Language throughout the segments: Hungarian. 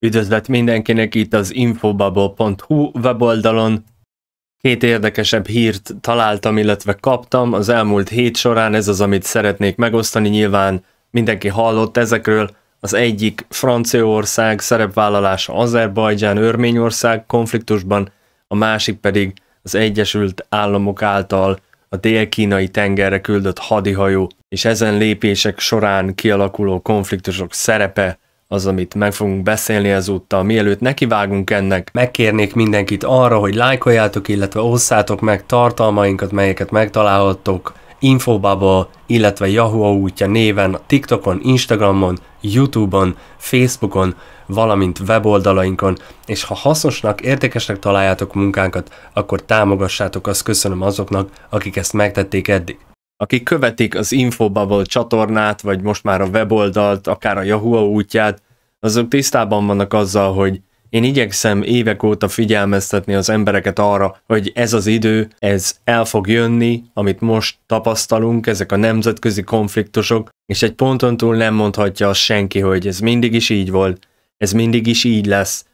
Üdvözlet mindenkinek itt az infobubble.hu weboldalon. Két érdekesebb hírt találtam, illetve kaptam az elmúlt hét során, ez az, amit szeretnék megosztani, nyilván mindenki hallott ezekről. Az egyik Franciaország szerepvállalása Azerbajdzsán-Örményország konfliktusban, a másik pedig az Egyesült Államok által a dél-kínai tengerre küldött hadihajó, és ezen lépések során kialakuló konfliktusok szerepe az, amit meg fogunk beszélni ezúttal. Mielőtt nekivágunk ennek, megkérnék mindenkit arra, hogy lájkoljátok, illetve osszátok meg tartalmainkat, melyeket megtalálhattok Infobubble, illetve Yahoo útja néven TikTokon, Instagramon, Youtube-on, Facebookon, valamint weboldalainkon, és ha hasznosnak, értékesnek találjátok munkánkat, akkor támogassátok, azt köszönöm azoknak, akik ezt megtették eddig akik követik az Infobubble csatornát, vagy most már a weboldalt, akár a Yahoo útját, azok tisztában vannak azzal, hogy én igyekszem évek óta figyelmeztetni az embereket arra, hogy ez az idő, ez el fog jönni, amit most tapasztalunk, ezek a nemzetközi konfliktusok, és egy ponton túl nem mondhatja azt senki, hogy ez mindig is így volt, ez mindig is így lesz,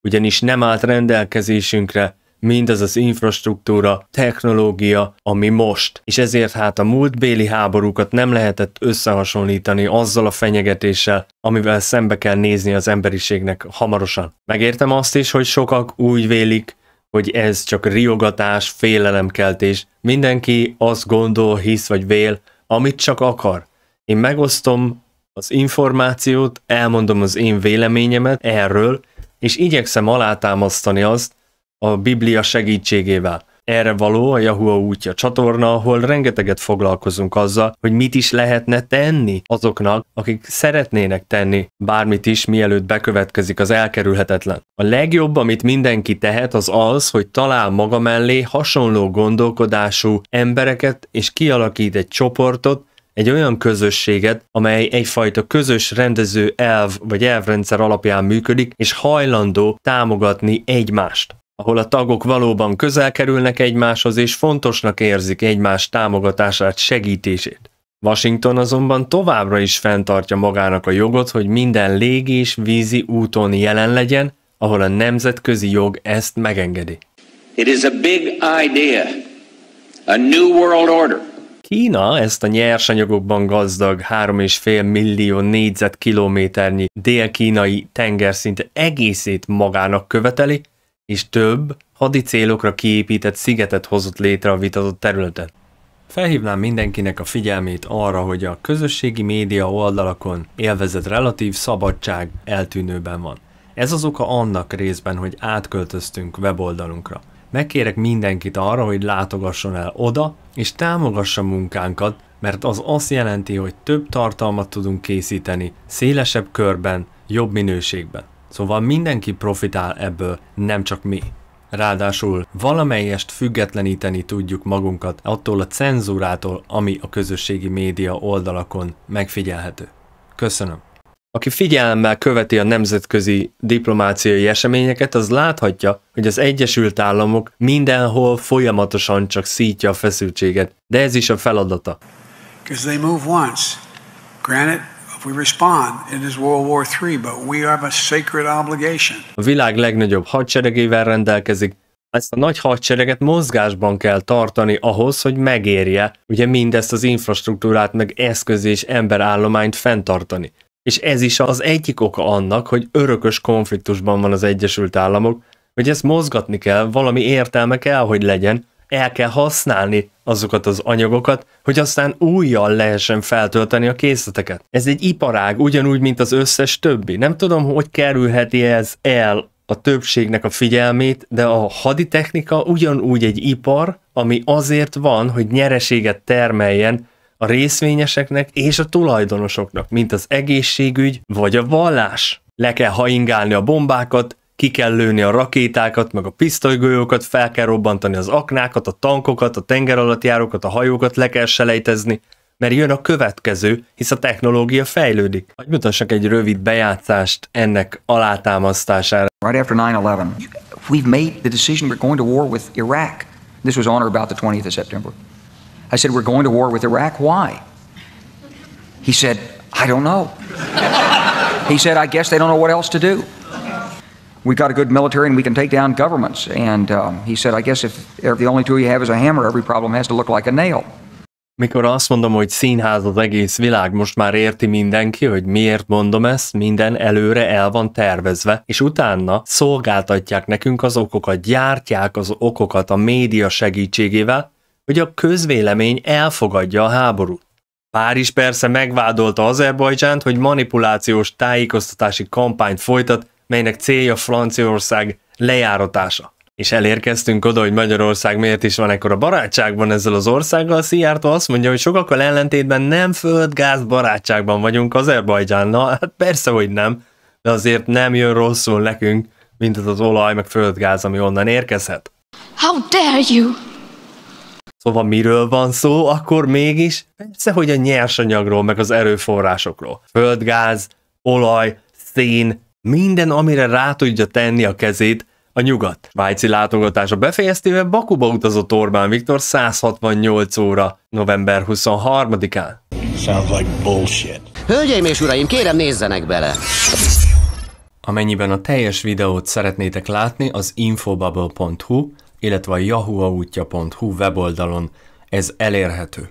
ugyanis nem állt rendelkezésünkre mindaz az infrastruktúra, technológia, ami most. És ezért hát a múltbéli háborúkat nem lehetett összehasonlítani azzal a fenyegetéssel, amivel szembe kell nézni az emberiségnek hamarosan. Megértem azt is, hogy sokak úgy vélik, hogy ez csak riogatás, félelemkeltés. Mindenki azt gondol, hisz vagy vél, amit csak akar. Én megosztom az információt, elmondom az én véleményemet erről, és igyekszem alátámasztani azt, a Biblia segítségével. Erre való a Yahoo útja csatorna, ahol rengeteget foglalkozunk azzal, hogy mit is lehetne tenni azoknak, akik szeretnének tenni bármit is, mielőtt bekövetkezik az elkerülhetetlen. A legjobb, amit mindenki tehet, az az, hogy talál maga mellé hasonló gondolkodású embereket, és kialakít egy csoportot, egy olyan közösséget, amely egyfajta közös rendező elv vagy elvrendszer alapján működik, és hajlandó támogatni egymást ahol a tagok valóban közel kerülnek egymáshoz és fontosnak érzik egymás támogatását, segítését. Washington azonban továbbra is fenntartja magának a jogot, hogy minden légi és vízi úton jelen legyen, ahol a nemzetközi jog ezt megengedi. It is a big idea. A new world order. Kína ezt a nyersanyagokban gazdag 3,5 millió négyzetkilométernyi dél-kínai tengerszint egészét magának követeli, és több hadi célokra kiépített szigetet hozott létre a vitatott területen. Felhívnám mindenkinek a figyelmét arra, hogy a közösségi média oldalakon élvezett relatív szabadság eltűnőben van. Ez az oka annak részben, hogy átköltöztünk weboldalunkra. Megkérek mindenkit arra, hogy látogasson el oda, és támogassa munkánkat, mert az azt jelenti, hogy több tartalmat tudunk készíteni, szélesebb körben, jobb minőségben. Szóval mindenki profitál ebből, nem csak mi. Ráadásul valamelyest függetleníteni tudjuk magunkat attól a cenzúrától, ami a közösségi média oldalakon megfigyelhető. Köszönöm. Aki figyelemmel követi a nemzetközi diplomáciai eseményeket, az láthatja, hogy az Egyesült Államok mindenhol folyamatosan csak szítja a feszültséget, de ez is a feladata. Because they move once. Granted, a A világ legnagyobb hadseregével rendelkezik, ezt a nagy hadsereget mozgásban kell tartani ahhoz, hogy megérje ugye mindezt az infrastruktúrát, meg eszköz és emberállományt fenntartani. És ez is az egyik oka annak, hogy örökös konfliktusban van az Egyesült Államok, hogy ezt mozgatni kell, valami értelme kell, hogy legyen, el kell használni azokat az anyagokat, hogy aztán újjal lehessen feltölteni a készleteket. Ez egy iparág, ugyanúgy, mint az összes többi. Nem tudom, hogy kerülheti ez el a többségnek a figyelmét, de a haditechnika ugyanúgy egy ipar, ami azért van, hogy nyereséget termeljen a részvényeseknek és a tulajdonosoknak, mint az egészségügy vagy a vallás. Le kell haingálni a bombákat, ki kell lőni a rakétákat, meg a pisztolygolyókat, fel kell robbantani az aknákat, a tankokat, a járókat, a hajókat le kell selejtezni, mert jön a következő, hisz a technológia fejlődik. Hogy mutassak egy rövid bejátszást ennek alátámasztására. Right after 9/11, we've made the decision we're going to war with Iraq. This was on or about the 20th of September. I said we're going to war with Iraq. Why? He said, I don't know. He said, I guess they don't know what else to do we've got a good military and we can take down governments. And um, he said, I guess if, if the only tool you have is a hammer, every problem has to look like a nail. Mikor azt mondom, hogy színház az egész világ, most már érti mindenki, hogy miért mondom ezt, minden előre el van tervezve, és utána szolgáltatják nekünk az okokat, gyártják az okokat a média segítségével, hogy a közvélemény elfogadja a háborút. Párizs persze megvádolta Azerbajdzsánt, hogy manipulációs tájékoztatási kampányt folytat, melynek célja Franciaország lejáratása. És elérkeztünk oda, hogy Magyarország miért is van ekkora barátságban ezzel az országgal. Szijjártó azt mondja, hogy sokakkal ellentétben nem földgáz barátságban vagyunk Azerbajdzsánnal. Hát persze, hogy nem, de azért nem jön rosszul nekünk, mint az, az olaj meg földgáz, ami onnan érkezhet. How dare you! Szóval miről van szó, akkor mégis persze, hogy a nyersanyagról, meg az erőforrásokról. Földgáz, olaj, szén, minden, amire rá tudja tenni a kezét, a nyugat. Vájci látogatása befejeztével Bakuba utazott Orbán Viktor 168 óra november 23-án. Sounds like bullshit. Hölgyeim és uraim, kérem nézzenek bele! Amennyiben a teljes videót szeretnétek látni, az infobubble.hu, illetve a yahooautja.hu weboldalon ez elérhető.